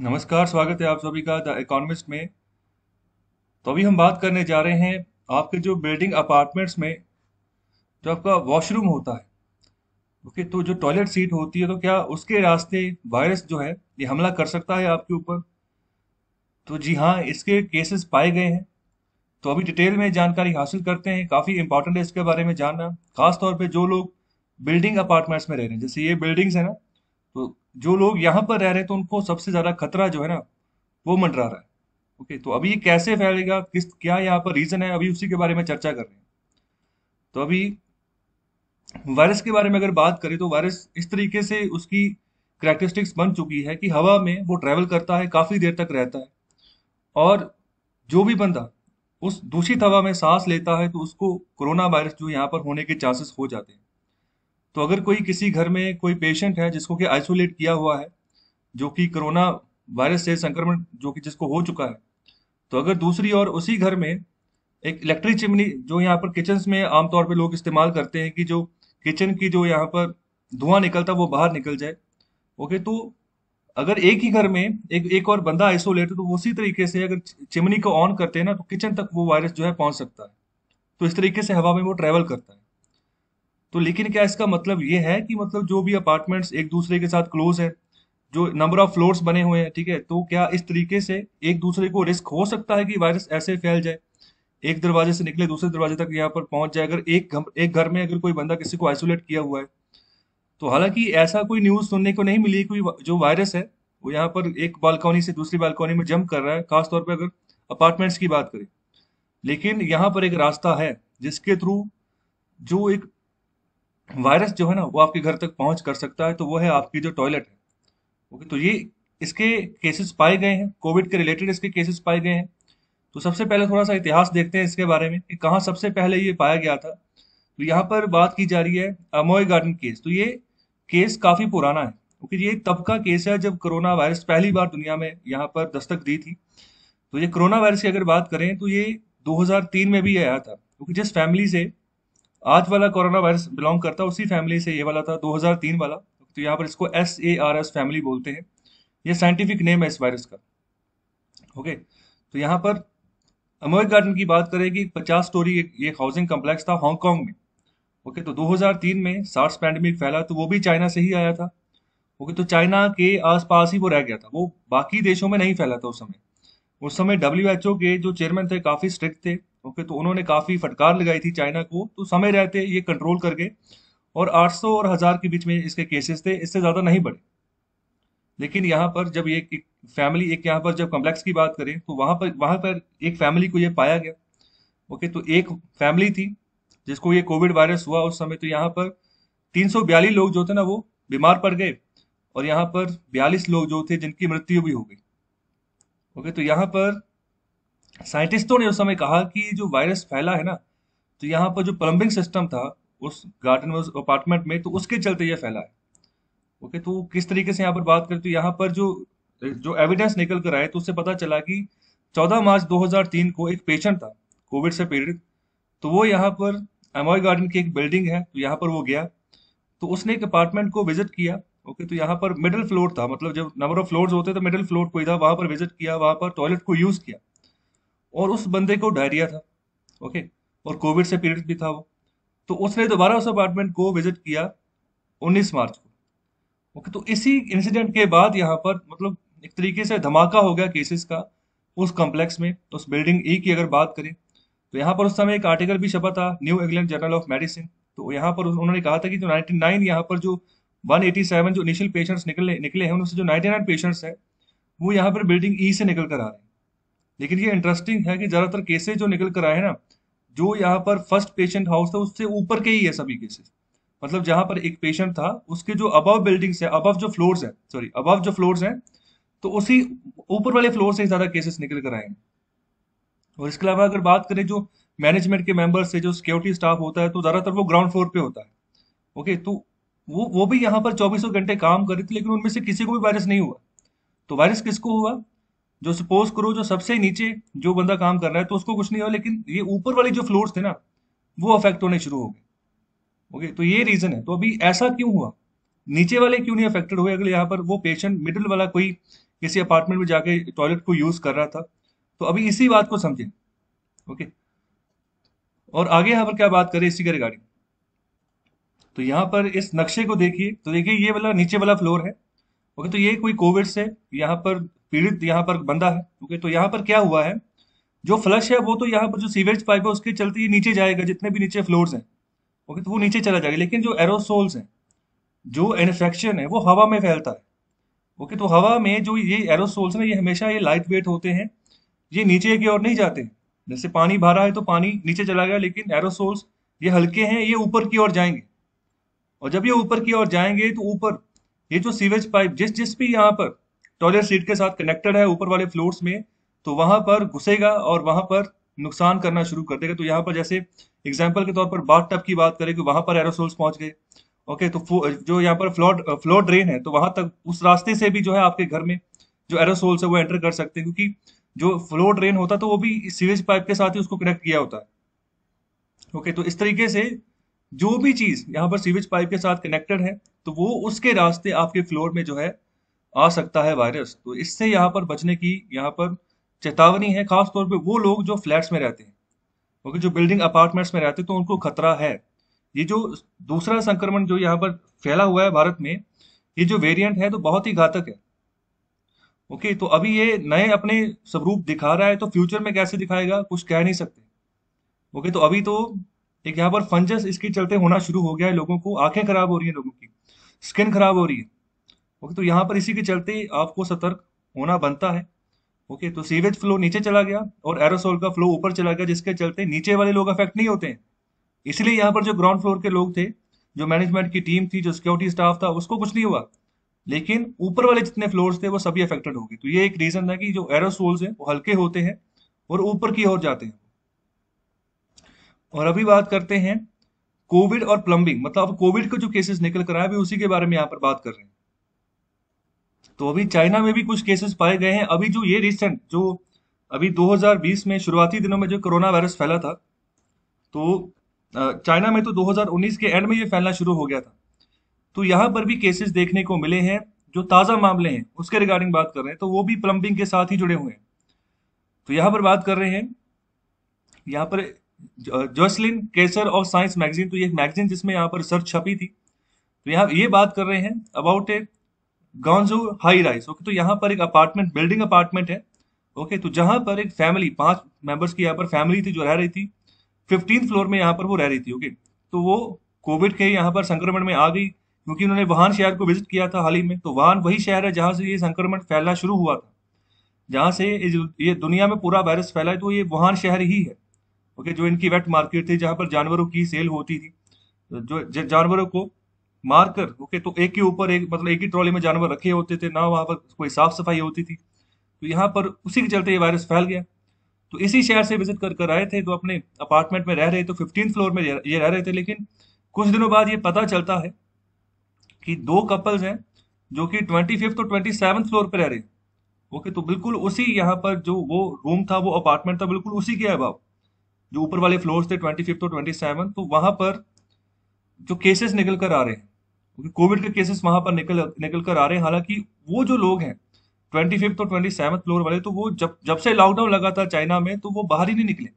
नमस्कार स्वागत है आप सभी का द इकोनॉमिस्ट में तो अभी हम बात करने जा रहे हैं आपके जो बिल्डिंग अपार्टमेंट्स में जो आपका वॉशरूम होता है ओके तो जो टॉयलेट सीट होती है तो क्या उसके रास्ते वायरस जो है ये हमला कर सकता है आपके ऊपर तो जी हाँ इसके केसेस पाए गए हैं तो अभी डिटेल में जानकारी हासिल करते हैं काफ़ी इंपॉर्टेंट है इसके बारे में जानना खासतौर पर जो लोग बिल्डिंग अपार्टमेंट्स में रह रहे हैं जैसे ये बिल्डिंग्स है ना तो जो लोग यहाँ पर रह रहे हैं तो उनको सबसे ज़्यादा खतरा जो है ना वो मंडरा रहा है ओके तो अभी ये कैसे फैलेगा किस क्या यहाँ पर रीज़न है अभी उसी के बारे में चर्चा कर रहे हैं तो अभी वायरस के बारे में अगर बात करें तो वायरस इस तरीके से उसकी करेक्टरिस्टिक्स बन चुकी है कि हवा में वो ट्रेवल करता है काफ़ी देर तक रहता है और जो भी बंदा उस दूषित हवा में सांस लेता है तो उसको कोरोना वायरस जो यहाँ पर होने के चांसेस हो जाते हैं तो अगर कोई किसी घर में कोई पेशेंट है जिसको कि आइसोलेट किया हुआ है जो कि कोरोना वायरस से संक्रमण जो कि जिसको हो चुका है तो अगर दूसरी ओर उसी घर में एक इलेक्ट्रिक चिमनी जो यहाँ पर किचन में आमतौर पर लोग इस्तेमाल करते हैं कि जो किचन की जो यहाँ पर धुआं निकलता वो बाहर निकल जाए ओके तो अगर एक ही घर में एक एक और बंदा आइसोलेट है तो उसी तरीके से अगर चिमनी को ऑन करते हैं ना तो किचन तक वो वायरस जो है पहुंच सकता है तो इस तरीके से हवा में वो ट्रेवल करता है तो लेकिन क्या इसका मतलब ये है कि मतलब जो भी अपार्टमेंट्स एक दूसरे के साथ क्लोज है जो नंबर ऑफ फ्लोर्स बने हुए हैं ठीक है तो क्या इस तरीके से एक दूसरे को रिस्क हो सकता है कि वायरस ऐसे फैल जाए एक दरवाजे से निकले दूसरे दरवाजे तक यहाँ पर पहुंच जाए अगर एक घर एक घर में अगर कोई बंदा किसी को आइसोलेट किया हुआ है तो हालांकि ऐसा कोई न्यूज सुनने को नहीं मिली कोई जो वायरस है वो यहाँ पर एक बालकनी से दूसरी बालकनी में जम्प कर रहा है खासतौर पर अगर अपार्टमेंट्स की बात करें लेकिन यहाँ पर एक रास्ता है जिसके थ्रू जो एक वायरस जो है ना वो आपके घर तक पहुंच कर सकता है तो वो है आपकी जो टॉयलेट है ओके तो ये इसके केसेस पाए गए हैं कोविड के रिलेटेड इसके केसेस पाए गए हैं तो सबसे पहले थोड़ा सा इतिहास देखते हैं इसके बारे में कि कहाँ सबसे पहले ये पाया गया था तो यहाँ पर बात की जा रही है अमोय गार्डन केस तो ये केस काफ़ी पुराना है क्योंकि ये तब का केस है जब कोरोना वायरस पहली बार दुनिया में यहाँ पर दस्तक दी थी तो ये कोरोना वायरस की अगर बात करें तो ये 2003 में भी आया था क्योंकि जिस फैमिली से आज वाला कोरोना वायरस बिलोंग करता उसी फैमिली से ये वाला था 2003 वाला तो यहाँ पर इसको S A R S family बोलते हैं ये साइंटिफिक नेम है इस वायरस का ओके तो यहाँ पर अमोय गार्डन की बात करें कि पचास स्टोरी ये हाउसिंग कम्प्लेक्स था हांगकॉन्ग में ओके तो 2003 में सार्स पैंडमिक फैला तो वो भी चाइना से ही आया था ओके तो चाइना के आसपास ही वो रह गया था वो बाकी देशों में नहीं फैला था उस समय उस समय डब्ल्यू के जो चेयरमैन थे काफ़ी स्ट्रिक्ट थे ओके तो उन्होंने काफ़ी फटकार लगाई थी चाइना को तो समय रहते ये कंट्रोल कर गए और 800 और हज़ार के बीच में इसके केसेस थे इससे ज़्यादा नहीं बढ़े लेकिन यहाँ पर जब ये एक फैमिली एक यहाँ पर जब कम्प्लेक्स की बात करें तो वहां पर वहां पर एक फैमिली को ये पाया गया ओके तो एक फैमिली थी जिसको ये कोविड वायरस हुआ उस समय तो यहाँ पर तीन लोग जो थे ना वो बीमार पड़ गए और यहाँ पर बयालीस लोग जो थे जिनकी मृत्यु भी हो गई ओके तो यहाँ पर साइंटिस्टों ने उस समय कहा कि जो वायरस फैला है ना तो यहाँ पर जो प्लम्बिंग सिस्टम था उस गार्डन में उस अपार्टमेंट में तो उसके चलते यह फैला है ओके तो किस तरीके से यहाँ पर बात करें तो यहाँ पर जो जो एविडेंस निकल कर आए तो उससे पता चला कि 14 मार्च 2003 को एक पेशेंट था कोविड से पीड़ित तो वो यहाँ पर एमओ गार्डन की एक बिल्डिंग है तो यहाँ पर वो गया तो उसने एक अपार्टमेंट को विजिट किया ओके तो यहाँ पर मिडिल फ्लोर था मतलब जब नंबर ऑफ फ्लोर होते तो मिडिल फ्लोर कोई था वहाँ पर विजिट किया वहाँ पर टॉयलेट को यूज़ किया और उस बंदे को डायरिया था ओके और कोविड से पीड़ित भी था वो तो उसने दोबारा उस अपार्टमेंट को विजिट किया 19 मार्च को ओके तो इसी इंसिडेंट के बाद यहाँ पर मतलब एक तरीके से धमाका हो गया केसेस का उस कॉम्प्लेक्स में उस बिल्डिंग ई e की अगर बात करें तो यहाँ पर उस समय एक आर्टिकल भी छपा था New England journal of medicine तो यहाँ पर उन्होंने कहा था कि जो नाइन यहाँ पर जो वन सेवन जो इनिशियल पेशेंट्स निकले निकले हैं उनसे जो नाइनटी नाइन पेशेंट्स हैं वो यहाँ पर बिल्डिंग ई e से निकल कर आ रहे हैं लेकिन ये इंटरेस्टिंग है कि ज्यादातर केसेस जो निकल कर आए ना जो यहाँ पर फर्स्ट पेशेंट हाउस था उससे ऊपर के ही है सभी केसेस मतलब जहां पर एक पेशेंट था उसके जो अबव बिल्डिंग्स है अबव जो फ्लोर्स है सॉरी अबव जो फ्लोर्स हैं तो उसी ऊपर वाले फ्लोर से ज्यादा केसेस निकल कर आए हैं और इसके अलावा अगर बात करें जो मैनेजमेंट के मेंबर्स से जो सिक्योरिटी स्टाफ होता है तो ज्यादातर वो ग्राउंड फ्लोर पे होता है ओके तो वो वो भी यहाँ पर चौबीसों घंटे काम कर रही थी लेकिन उनमें से किसी को भी वायरस नहीं हुआ तो वायरस किसको हुआ जो सपोज करो जो सबसे नीचे जो बंदा काम कर रहा है तो उसको कुछ नहीं हो लेकिन ये ऊपर वाले जो फ्लोर थे ना वो अफेक्ट होने शुरू हो गए ओके तो ये रीजन है तो अभी ऐसा क्यों हुआ नीचे वाले क्यों नहीं अफेक्टेड हुए अगर यहाँ पर वो पेशेंट मिडिल वाला कोई किसी अपार्टमेंट में जाके टॉयलेट को यूज कर रहा था तो अभी इसी बात को समझे ओके और आगे यहाँ पर क्या बात करें इसी के रिगार्डिंग तो यहाँ पर इस नक्शे को देखिए तो देखिए ये वाला नीचे वाला फ्लोर है ओके तो ये कोई कोविड से यहाँ पर पीड़ित यहाँ पर बंदा है ओके तो यहाँ पर क्या हुआ है जो फ्लश है वो तो यहाँ पर जो सीवेज पाइप है उसके चलते ही नीचे जाएगा जितने भी नीचे फ्लोर्स हैं ओके तो वो नीचे चला जाएगा लेकिन जो एरोसोल्स हैं जो इन्फेक्शन है वो हवा में फैलता है ओके तो हवा में जो ये एरोसोल्स हैं ये हमेशा ये लाइट वेट होते हैं ये नीचे की ओर नहीं जाते जैसे पानी भरा है तो पानी नीचे चला गया लेकिन एरोसोल्स ये हल्के हैं ये ऊपर की ओर जाएंगे और जब ये ऊपर की ओर जाएंगे तो ऊपर ये जो सीवेज पाइप जिस जिस भी यहाँ पर टॉयलेट सीट के साथ कनेक्टेड है ऊपर वाले फ्लोर्स में तो वहां पर घुसेगा और वहां पर नुकसान करना शुरू कर देगा तो यहाँ पर जैसे एग्जाम्पल के तौर पर बाथ टब की बात करें कि वहां पर एरोसोल्स पहुंच गए ओके तो जो यहाँ पर फ्लोर फ्लोर ड्रेन है तो वहां तक उस रास्ते से भी जो है आपके घर में जो एरोसोल्स है वो एंटर कर सकते हैं क्योंकि जो फ्लोर ड्रेन होता तो वो भी सीवेज पाइप के साथ ही उसको कनेक्ट किया होता है ओके तो इस तरीके से जो भी चीज यहाँ पर सीवेज पाइप के साथ कनेक्टेड है तो वो उसके रास्ते आपके फ्लोर में जो है आ सकता है वायरस तो इससे यहाँ पर बचने की यहाँ पर चेतावनी है खासतौर पर वो लोग जो फ्लैट्स में रहते हैं ओके जो बिल्डिंग अपार्टमेंट्स में रहते हैं तो उनको खतरा है ये जो दूसरा संक्रमण जो यहाँ पर फैला हुआ है भारत में ये जो वेरिएंट है तो बहुत ही घातक है ओके तो अभी ये नए अपने स्वरूप दिखा रहा है तो फ्यूचर में कैसे दिखाएगा कुछ कह नहीं सकते ओके तो अभी तो एक यहाँ पर फंजस इसके चलते होना शुरू हो गया है लोगों को आंखें खराब हो रही है लोगों की स्किन खराब हो रही है ओके तो यहाँ पर इसी के चलते आपको सतर्क होना बनता है ओके तो सीवेज फ्लो नीचे चला गया और एरोसोल का फ्लो ऊपर चला गया जिसके चलते नीचे वाले लोग अफेक्ट नहीं होते हैं इसलिए यहाँ पर जो ग्राउंड फ्लोर के लोग थे जो मैनेजमेंट की टीम थी जो सिक्योरिटी स्टाफ था उसको कुछ नहीं हुआ लेकिन ऊपर वाले जितने फ्लोर्स थे वो सभी अफेक्टेड होगी तो ये एक रीजन था कि जो एरोसोल्स हैं वो हल्के होते हैं और ऊपर की ओर जाते हैं और अभी बात करते हैं कोविड और प्लम्बिंग मतलब कोविड का जो केसेस निकल कर आए अभी उसी के बारे में यहाँ पर बात कर रहे हैं तो अभी चाइना में भी कुछ केसेस पाए गए हैं अभी जो ये रिसेंट जो अभी 2020 में शुरुआती दिनों में जो कोरोना वायरस फैला था तो चाइना में तो 2019 के एंड में ये फैलना शुरू हो गया था तो यहाँ पर भी केसेस देखने को मिले हैं जो ताज़ा मामले हैं उसके रिगार्डिंग बात कर रहे हैं तो वो भी प्लम्बिंग के साथ ही जुड़े हुए हैं तो यहाँ पर बात कर रहे हैं यहाँ पर Jocelyn Kaiser of Science magazine तो ये मैगजीन जिसमें यहाँ पर रिसर्च छपी थी तो यहाँ ये बात कर रहे हैं about a gonzo high rise okay तो यहाँ पर एक अपार्टमेंट बिल्डिंग अपार्टमेंट है ओके तो जहां पर एक फैमिली पांच मेंबर्स की यहाँ पर फैमिली थी जो रह रही थी फिफ्टीन फ्लोर में यहाँ पर वो रह रही थी ओके तो वो कोविड के यहाँ पर संक्रमण में आ गई क्योंकि उन्होंने वुहान शहर को विजिट किया था हाल ही में तो वुहान वही शहर है जहां से ये संक्रमण फैलना शुरू हुआ था जहां से ये दुनिया में पूरा वायरस फैला है तो ये वुहान शहर ही है ओके जो इनकी वेट मार्केट थी जहां पर जानवरों की सेल होती थी जो जानवरों को मारकर ओके तो एक के ऊपर एक मतलब एक ही ट्रॉली में जानवर रखे होते थे ना वहां पर कोई साफ सफाई होती थी तो यहाँ पर उसी के चलते ये वायरस फैल गया तो इसी शहर से विजिट कर कर आए थे तो अपने अपार्टमेंट में रह रहे तो फिफ्टीन फ्लोर में ये रह रहे थे लेकिन कुछ दिनों बाद ये पता चलता है कि दो कपल्स हैं जो कि ट्वेंटी फिफ्थ और ट्वेंटी सेवन फ्लोर पर रह रहे ओके तो बिल्कुल उसी यहाँ पर जो वो रूम था वो अपार्टमेंट था बिल्कुल उसी के अभाव जो ऊपर वाले फ्लोर थे ट्वेंटी फिफ्थ और ट्वेंटी सेवन तो वहां पर जो केसेस निकल कर आ रहे हैं क्योंकि कोविड के केसेस वहां पर निकल निकल कर आ रहे हैं हालांकि वो जो लोग हैं ट्वेंटी फिफ्थ और ट्वेंटी सेवन्थ फ्लोर वाले तो वो जब जब से लॉकडाउन लगा था चाइना में तो वो बाहर ही नहीं निकले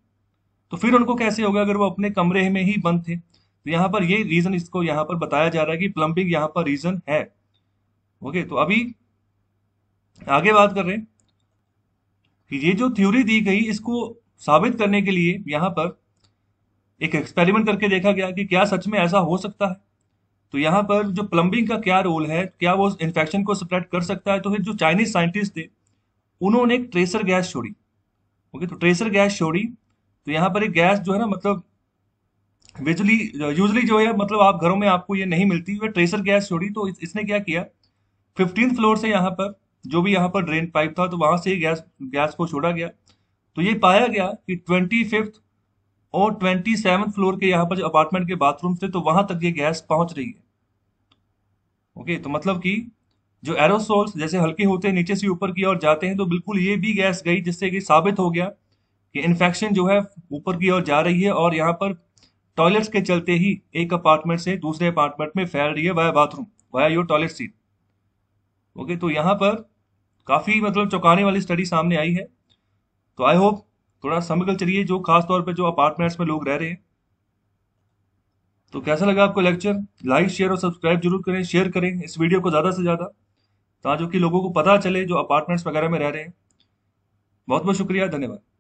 तो फिर उनको कैसे होगा अगर वो अपने कमरे में ही बंद थे तो यहाँ पर ये रीजन इसको यहाँ पर बताया जा रहा है कि प्लम्बिंग यहाँ पर रीजन है ओके तो अभी आगे बात कर रहे हैं ये जो थ्योरी दी गई इसको साबित करने के लिए यहाँ पर एक एक्सपेरिमेंट करके देखा गया कि क्या सच में ऐसा हो सकता है तो यहाँ पर जो प्लम्बिंग का क्या रोल है क्या वो इन्फेक्शन को स्प्रेड कर सकता है तो फिर जो चाइनीज साइंटिस्ट थे उन्होंने एक ट्रेसर गैस छोड़ी ओके तो ट्रेसर गैस छोड़ी तो यहाँ पर एक गैस जो है ना मतलब विजली यूजली जो है मतलब आप घरों में आपको ये नहीं मिलती वह ट्रेसर गैस छोड़ी तो इस, इसने क्या किया फिफ्टीन फ्लोर से यहाँ पर जो भी यहाँ पर ड्रेन पाइप था तो वहां से गैस गैस को छोड़ा गया तो ये पाया गया कि ट्वेंटी फिफ्थ और ट्वेंटी सेवन फ्लोर के यहाँ पर जो अपार्टमेंट के बाथरूम थे तो वहां तक ये गैस पहुंच रही है ओके तो मतलब कि जो एरोसोल्स जैसे हल्के होते हैं नीचे से ऊपर की ओर जाते हैं तो बिल्कुल ये भी गैस गई जिससे कि साबित हो गया कि इन्फेक्शन जो है ऊपर की ओर जा रही है और यहाँ पर टॉयलेट्स के चलते ही एक अपार्टमेंट से दूसरे अपार्टमेंट में फैल रही है via bathroom via your toilet seat okay तो यहाँ पर काफ़ी मतलब चौंकाने वाली स्टडी सामने आई है तो आई होप थोड़ा समझकर चलिए जो खास तौर पे जो अपार्टमेंट्स में लोग रह रहे हैं तो कैसा लगा आपको लेक्चर लाइक शेयर और सब्सक्राइब जरूर करें शेयर करें इस वीडियो को ज़्यादा से ज़्यादा ताकि लोगों को पता चले जो अपार्टमेंट्स वगैरह में रह रहे हैं बहुत बहुत शुक्रिया धन्यवाद